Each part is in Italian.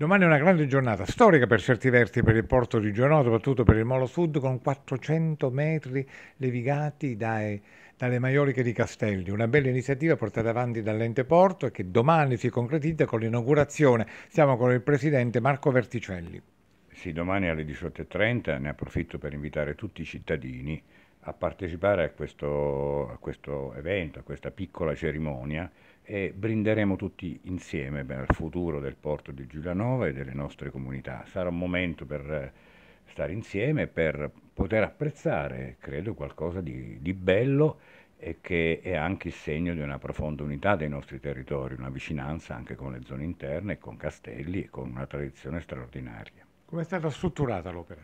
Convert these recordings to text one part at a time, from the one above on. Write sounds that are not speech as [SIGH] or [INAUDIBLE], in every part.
Domani è una grande giornata, storica per certi versi per il porto di Giorno, soprattutto per il Molo Sud, con 400 metri levigati dai, dalle Maioliche di Castelli. Una bella iniziativa portata avanti dall'ente porto e che domani si concretizza con l'inaugurazione. Siamo con il presidente Marco Verticelli. Sì, domani alle 18.30 ne approfitto per invitare tutti i cittadini a partecipare a questo, a questo evento, a questa piccola cerimonia e brinderemo tutti insieme al futuro del porto di Giulianova e delle nostre comunità. Sarà un momento per eh, stare insieme, per poter apprezzare, credo, qualcosa di, di bello e che è anche il segno di una profonda unità dei nostri territori, una vicinanza anche con le zone interne, con Castelli e con una tradizione straordinaria. Come è stata strutturata l'opera?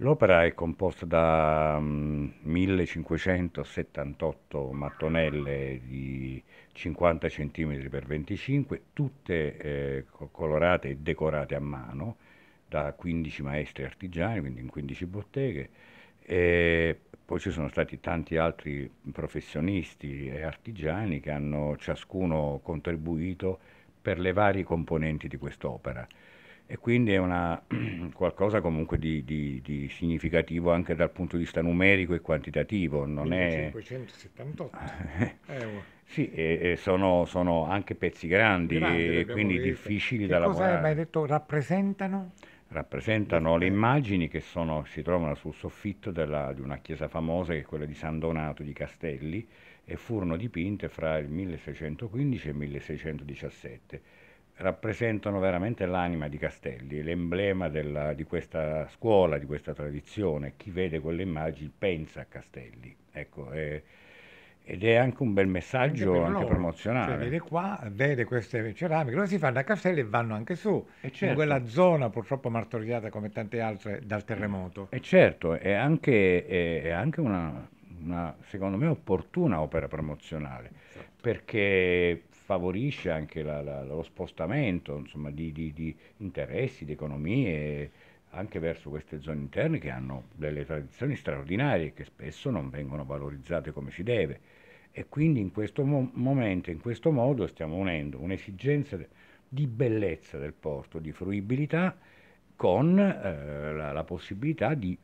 L'opera è composta da 1578 mm, mattonelle di 50 cm x 25, tutte eh, colorate e decorate a mano da 15 maestri artigiani, quindi in 15 botteghe. E poi ci sono stati tanti altri professionisti e artigiani che hanno ciascuno contribuito per le varie componenti di quest'opera e quindi è una, [CLEARS THROAT] qualcosa comunque di, di, di, significativo anche dal punto di vista numerico e quantitativo. Non 1578. È... [LAUGHS] Eh, oh. sì, e, e sono, sono, anche pezzi grandi, grandi e quindi difficili da cosa lavorare. Cosa hai detto? Rappresentano? Rappresentano le immagini che sono, si trovano sul soffitto della, di una chiesa famosa che è quella di San Donato di Castelli e furono dipinte fra il 1615 e il 1617 rappresentano veramente l'anima di Castelli, l'emblema della, di questa scuola, di questa tradizione. Chi vede quelle immagini pensa a Castelli. Ecco, è, ed è anche un bel messaggio anche, anche promozionale. Cioè, vede qua, vede queste ceramiche, loro si fanno a Castelli e vanno anche su, eh, certo. in quella zona purtroppo martoriata come tante altre dal terremoto. E eh, certo, è anche, è, è anche una una, secondo me, opportuna opera promozionale, esatto. perché favorisce anche la, la, lo spostamento insomma, di, di, di, interessi, di economie, anche verso queste zone interne che hanno delle tradizioni straordinarie che spesso non vengono valorizzate come si deve. E quindi in questo mo- momento, in questo modo, stiamo unendo un'esigenza di bellezza del porto, di fruibilità, con eh, la, la possibilità di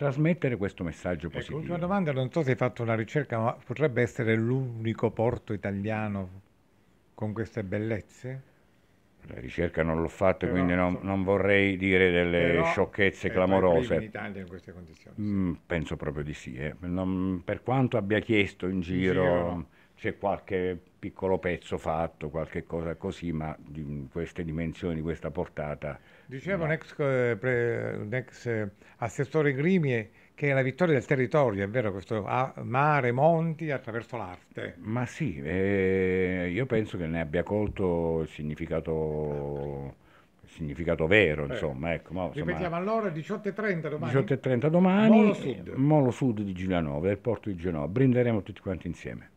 trasmettere questo messaggio positivo. Ecco, ultima domanda, non so se hai fatto una ricerca, ma potrebbe essere l'unico porto italiano con queste bellezze? La ricerca non l'ho fatta, però, quindi non, non, vorrei dire delle però, sciocchezze clamorose. In Italia in queste condizioni? Sì. Mm, penso proprio di sì. Eh. Non, per quanto abbia chiesto in giro, in giro no c'è qualche piccolo pezzo fatto, qualche cosa così, ma di queste dimensioni, di questa portata. Diceva un, ex, eh, pre, un ex eh, assessore Grimie che è la vittoria del territorio, è vero, questo mare, monti attraverso l'arte. Ma sì, eh, io penso che ne abbia colto il significato significato vero, eh. insomma. Ecco, ma, insomma, Ripetiamo allora 18.30 domani. 18.30 domani. Molo Sud. Molo Sud di Gilanova, del porto di Genova. Brinderemo tutti quanti insieme.